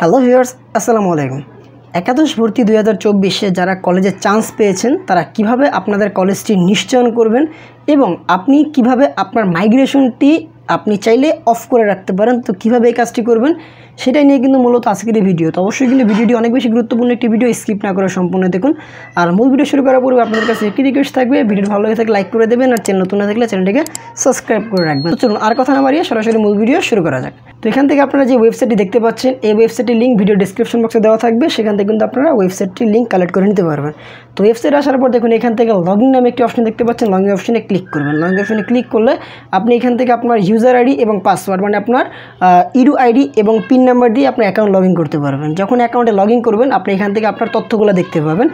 hello viewers আসসালামু আলাইকুম একাদশ ভর্তি দুই হাজার চব্বিশে যারা কলেজে চান্স পেয়েছেন তারা কিভাবে আপনাদের কলেজটি নিশ্চয়ন করবেন এবং আপনি কিভাবে আপনার মাইগ্রেশনটি আপনি চাইলে অফ করে রাখতে পারেন তো কীভাবে এই কাজটি করবেন সেটাই নিয়ে কিন্তু মূলত আজকের এই ভিডিও তো অবশ্যই কিন্তু ভিডিওটি অনেক বেশি গুরুত্বপূর্ণ একটি ভিডিও স্কিপ না করে সম্পূর্ণ দেখুন আর মূল ভিডিও শুরু করার পূর্বে আপনাদের কাছে একটি রিকোয়েস্ট থাকবে ভিডিও ভালো লাগে থাকলে লাইক করে দেবেন আর চ্যানেল নতুন না থাকলে চ্যানেলটিকে সাবস্ক্রাইব করে রাখবেন চলুন আর কথা না বাড়িয়ে সরাসরি মূল ভিডিও শুরু করা যাক তো এখান থেকে আপনারা যে ওয়েবসাইটটি দেখতে পাচ্ছেন এই ওয়েবসাইটের লিঙ্ক ভিডিও ডিসক্রিপশন বক্সে দেওয়া থাকবে সেখান থেকে কিন্তু আপনারা ওয়েবসাইটটি লিঙ্ক কালেক্ট করে নিতে পারবেন তো ওয়েবসাইট আসার পর দেখুন এখান থেকে লগ ইন নামে একটি অপশন দেখতে পাচ্ছেন ইন অপশনে ক্লিক করবেন ইন অপশনে ক্লিক করলে আপনি এখান থেকে আপনার ইউজ ইউজার আইডি এবং পাসওয়ার্ড মানে আপনার ইডু আইডি এবং পিন নাম্বার দিয়ে আপনার অ্যাকাউন্ট লগ করতে পারবেন যখন অ্যাকাউন্টে লগ করবেন আপনি এখান থেকে আপনার তথ্যগুলো দেখতে পাবেন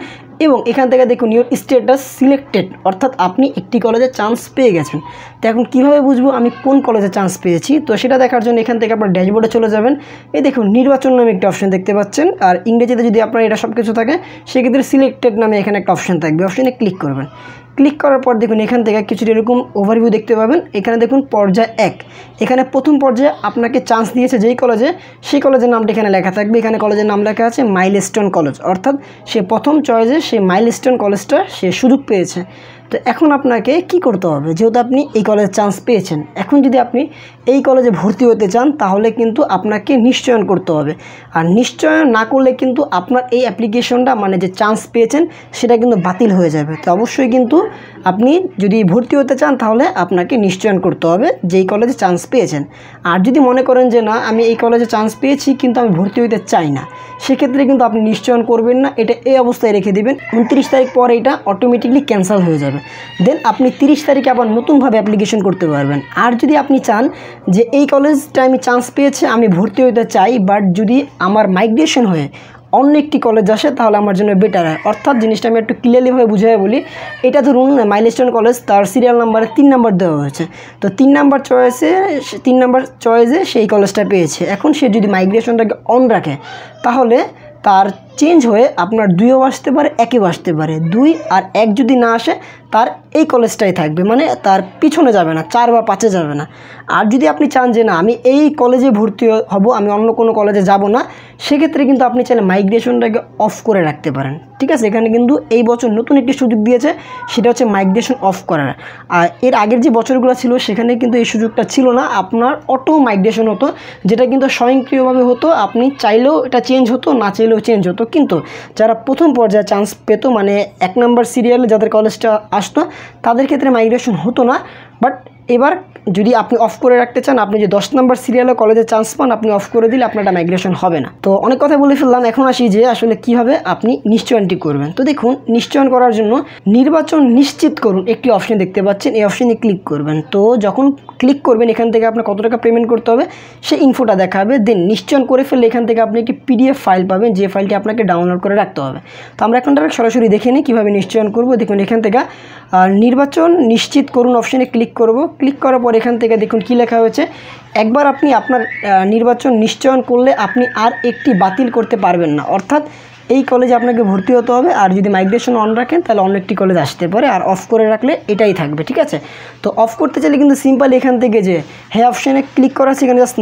এবং এখান থেকে দেখুন ইউর স্টেটাস সিলেক্টেড অর্থাৎ আপনি একটি কলেজে চান্স পেয়ে গেছেন তো এখন কীভাবে বুঝবো আমি কোন কলেজে চান্স পেয়েছি তো সেটা দেখার জন্য এখান থেকে আপনার ড্যাশবোর্ডে চলে যাবেন এই দেখুন নির্বাচন নামে একটা অপশন দেখতে পাচ্ছেন আর ইংরেজিতে যদি আপনার এটা সব কিছু থাকে সেক্ষেত্রে সিলেক্টেড নামে এখানে একটা অপশন থাকবে অপশনে ক্লিক করবেন ক্লিক করার পর দেখুন এখান থেকে কিছুটা এরকম ওভারভিউ দেখতে পাবেন এখানে দেখুন পর্যায় এক এখানে প্রথম পর্যায়ে আপনাকে চান্স দিয়েছে যেই কলেজে সেই কলেজের নামটা এখানে লেখা থাকবে এখানে কলেজের নাম লেখা আছে মাইল কলেজ অর্থাৎ সে প্রথম চয়েসে সে মাইলস্টোন কলেজটা সে সুযোগ পেয়েছে তো এখন আপনাকে কি করতে হবে যেহেতু আপনি এই কলেজে চান্স পেয়েছেন এখন যদি আপনি এই কলেজে ভর্তি হতে চান তাহলে কিন্তু আপনাকে নিশ্চয়ন করতে হবে আর নিশ্চয়ন না করলে কিন্তু আপনার এই অ্যাপ্লিকেশনটা মানে যে চান্স পেয়েছেন সেটা কিন্তু বাতিল হয়ে যাবে তো অবশ্যই কিন্তু আপনি যদি ভর্তি হতে চান তাহলে আপনাকে নিশ্চয়ন করতে হবে যেই কলেজে চান্স পেয়েছেন আর যদি মনে করেন যে না আমি এই কলেজে চান্স পেয়েছি কিন্তু আমি ভর্তি হতে চাই না সেক্ষেত্রে কিন্তু আপনি নিশ্চয়ন করবেন না এটা এই অবস্থায় রেখে দেবেন উনত্রিশ তারিখ পর এটা অটোমেটিকলি ক্যান্সেল হয়ে যাবে দেন আপনি তিরিশ তারিখে আবার নতুনভাবে অ্যাপ্লিকেশন করতে পারবেন আর যদি আপনি চান যে এই কলেজটা আমি চান্স পেয়েছি আমি ভর্তি হতে চাই বাট যদি আমার মাইগ্রেশন হয়ে অন্য একটি কলেজ আসে তাহলে আমার জন্য বেটার হয় অর্থাৎ জিনিসটা আমি একটু ক্লিয়ারলিভাবে বুঝাই বলি এটা ধরুন মাইলস্টোন কলেজ তার সিরিয়াল নাম্বারে তিন নাম্বার দেওয়া হয়েছে তো তিন নাম্বার চয়েসে তিন নাম্বার চয়েসে সেই কলেজটা পেয়েছে এখন সে যদি মাইগ্রেশনটাকে অন রাখে তাহলে তার চেঞ্জ হয়ে আপনার দুইও আসতে পারে একইও আসতে পারে দুই আর এক যদি না আসে তার এই কলেজটাই থাকবে মানে তার পিছনে যাবে না চার বা পাঁচে যাবে না আর যদি আপনি চান যে না আমি এই কলেজে ভর্তি হব আমি অন্য কোনো কলেজে যাব না সেক্ষেত্রে কিন্তু আপনি চাইলে মাইগ্রেশনটাকে অফ করে রাখতে পারেন ঠিক আছে এখানে কিন্তু এই বছর নতুন একটি সুযোগ দিয়েছে সেটা হচ্ছে মাইগ্রেশন অফ করার আর এর আগের যে বছরগুলো ছিল সেখানে কিন্তু এই সুযোগটা ছিল না আপনার অটো মাইগ্রেশন হতো যেটা কিন্তু স্বয়ংক্রিয়ভাবে হতো আপনি চাইলেও এটা চেঞ্জ হতো না চাইলেও চেঞ্জ হতো কিন্তু যারা প্রথম পর্যায়ে চান্স পেত মানে এক নম্বর সিরিয়ালে যাদের কলেজটা আসতো তাদের ক্ষেত্রে মাইগ্রেশন হতো না বাট এবার যদি আপনি অফ করে রাখতে চান আপনি যে দশ নম্বর সিরিয়ালে কলেজে চান্স পান আপনি অফ করে দিলে আপনার মাইগ্রেশন হবে না তো অনেক কথা বলে ফেললাম এখন আসি যে আসলে কিভাবে আপনি নিশ্চয়নটি করবেন তো দেখুন নিশ্চয়ন করার জন্য নির্বাচন নিশ্চিত করুন একটি অপশন দেখতে পাচ্ছেন এই অপশনে ক্লিক করবেন তো যখন ক্লিক করবেন এখান থেকে আপনার কত টাকা পেমেন্ট করতে হবে সে ইনফোটা দেখাবে দেন নিশ্চয়ন করে ফেললে এখান থেকে আপনি একটি পিডিএফ ফাইল পাবেন যে ফাইলটি আপনাকে ডাউনলোড করে রাখতে হবে তো আমরা এখন ডাইরেক্ট সরাসরি দেখে নিই কীভাবে নিশ্চয়ন করবো দেখুন এখান থেকে নির্বাচন নিশ্চিত করুন অপশনে ক্লিক করব ক্লিক করার পর এখান থেকে দেখুন কি লেখা হয়েছে একবার আপনি আপনার নির্বাচন নিশ্চয়ন করলে আপনি আর একটি বাতিল করতে পারবেন না অর্থাৎ এই কলেজে আপনাকে ভর্তি হতে হবে আর যদি মাইগ্রেশন অন রাখেন তাহলে অন্য একটি কলেজ আসতে পারে আর অফ করে রাখলে এটাই থাকবে ঠিক আছে তো অফ করতে চাইলে কিন্তু সিম্পল এখান থেকে যে হ্যাঁ অপশানে ক্লিক করা সেখানে জাস্ট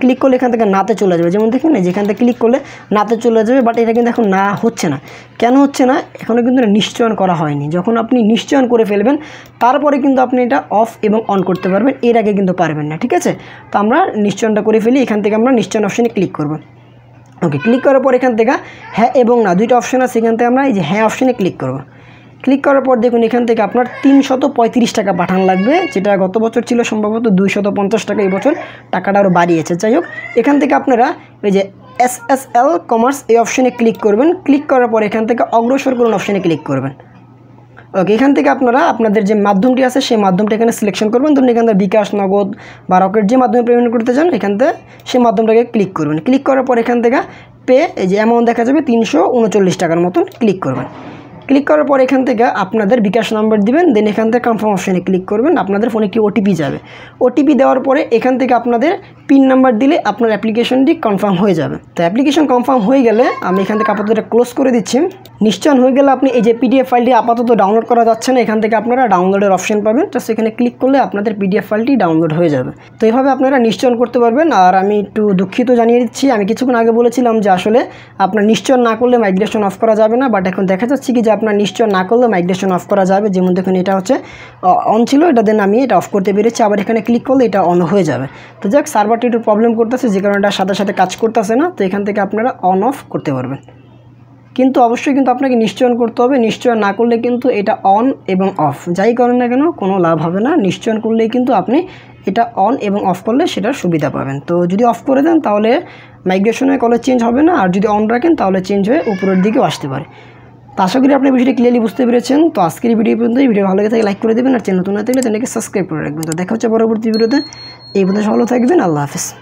ক্লিক করলে এখান থেকে নাতে চলে যাবে যেমন না যেখান থেকে ক্লিক করলে নাতে চলে যাবে বাট এটা কিন্তু এখন না হচ্ছে না কেন হচ্ছে না এখনও কিন্তু নিশ্চয়ন করা হয়নি যখন আপনি নিশ্চয়ন করে ফেলবেন তারপরে কিন্তু আপনি এটা অফ এবং অন করতে পারবেন এর আগে কিন্তু পারবেন না ঠিক আছে তো আমরা নিশ্চয়নটা করে ফেলি এখান থেকে আমরা নিশ্চয়ন অপশানে ক্লিক করবো ওকে ক্লিক করার পর এখান থেকে হ্যাঁ এবং না দুইটা অপশান আছে এখান থেকে আমরা এই যে হ্যাঁ অপশানে ক্লিক করব ক্লিক করার পর দেখুন এখান থেকে আপনার তিনশত পঁয়ত্রিশ টাকা পাঠান লাগবে যেটা গত বছর ছিল সম্ভবত দুইশত পঞ্চাশ টাকা এই বছর টাকাটা আরও বাড়িয়েছে যাই হোক এখান থেকে আপনারা এই যে এস এস এল কমার্স এই অপশানে ক্লিক করবেন ক্লিক করার পর এখান থেকে অগ্রসর করুন অপশানে ক্লিক করবেন ওকে এখান থেকে আপনারা আপনাদের যে মাধ্যমটি আছে সেই মাধ্যমটা এখানে সিলেকশন করবেন ধরুন এখান থেকে বিকাশ নগদ বা রকেট যে মাধ্যমে পেমেন্ট করতে চান এখান থেকে সেই মাধ্যমটাকে ক্লিক করবেন ক্লিক করার পর এখান থেকে পে এই যে অ্যামাউন্ট দেখা যাবে তিনশো উনচল্লিশ টাকার মতন ক্লিক করবেন ক্লিক করার পর এখান থেকে আপনাদের বিকাশ নাম্বার দিবেন দেন এখান থেকে কনফার্ম অপশানে ক্লিক করবেন আপনাদের ফোনে কি ওটিপি যাবে ওটিপি দেওয়ার পরে এখান থেকে আপনাদের পিন নাম্বার দিলে আপনার অ্যাপ্লিকেশনটি কনফার্ম হয়ে যাবে তো অ্যাপ্লিকেশন কনফার্ম হয়ে গেলে আমি এখান থেকে আপাতত ক্লোজ করে দিচ্ছি নিশ্চয়ন হয়ে গেলে আপনি এই যে পিডিএফ ফাইলটি আপাতত ডাউনলোড করা যাচ্ছে না এখান থেকে আপনারা ডাউনলোডের অপশন পাবেন তো সেখানে ক্লিক করলে আপনাদের পিডিএফ ফাইলটি ডাউনলোড হয়ে যাবে তো এইভাবে আপনারা নিশ্চয়ন করতে পারবেন আর আমি একটু দুঃখিত জানিয়ে দিচ্ছি আমি কিছুক্ষণ আগে বলেছিলাম যে আসলে আপনার নিশ্চয়ন না করলে মাইগ্রেশন অফ করা যাবে না বাট এখন দেখা যাচ্ছে কি যে আপনার নিশ্চয় না করলে মাইগ্রেশন অফ করা যাবে যেমন দেখুন এটা হচ্ছে অন ছিল এটা দেন আমি এটা অফ করতে পেরেছি আবার এখানে ক্লিক করলে এটা অন হয়ে যাবে তো যাক সার্ভারটি একটু প্রবলেম করতেছে যে কারণে এটা সাথে সাথে কাজ করতেছে না তো এখান থেকে আপনারা অন অফ করতে পারবেন কিন্তু অবশ্যই কিন্তু আপনাকে নিশ্চয়ন করতে হবে নিশ্চয়ন না করলে কিন্তু এটা অন এবং অফ যাই করেন না কেন কোনো লাভ হবে না নিশ্চয়ন করলেই কিন্তু আপনি এটা অন এবং অফ করলে সেটার সুবিধা পাবেন তো যদি অফ করে দেন তাহলে মাইগ্রেশনের কলে চেঞ্জ হবে না আর যদি অন রাখেন তাহলে চেঞ্জ হয়ে উপরের দিকেও আসতে পারে তো আশা করি আপনি বিষয়টি ক্লিয়ারলি বুঝতে পেরেছেন তো আজকের ভিডিও পর্যন্ত এই ভিডিও ভালো লাগে থাকে লাইক করে দেবেন আর চ্যানেল নতুন না থাকলে চ্যানেলকে সাবস্ক্রাইব করে রাখবেন তো দেখা হচ্ছে পরবর্তী ভিডিওতে এই পর্যন্ত ভালো থাকবেন আল্লাহ হাফিজ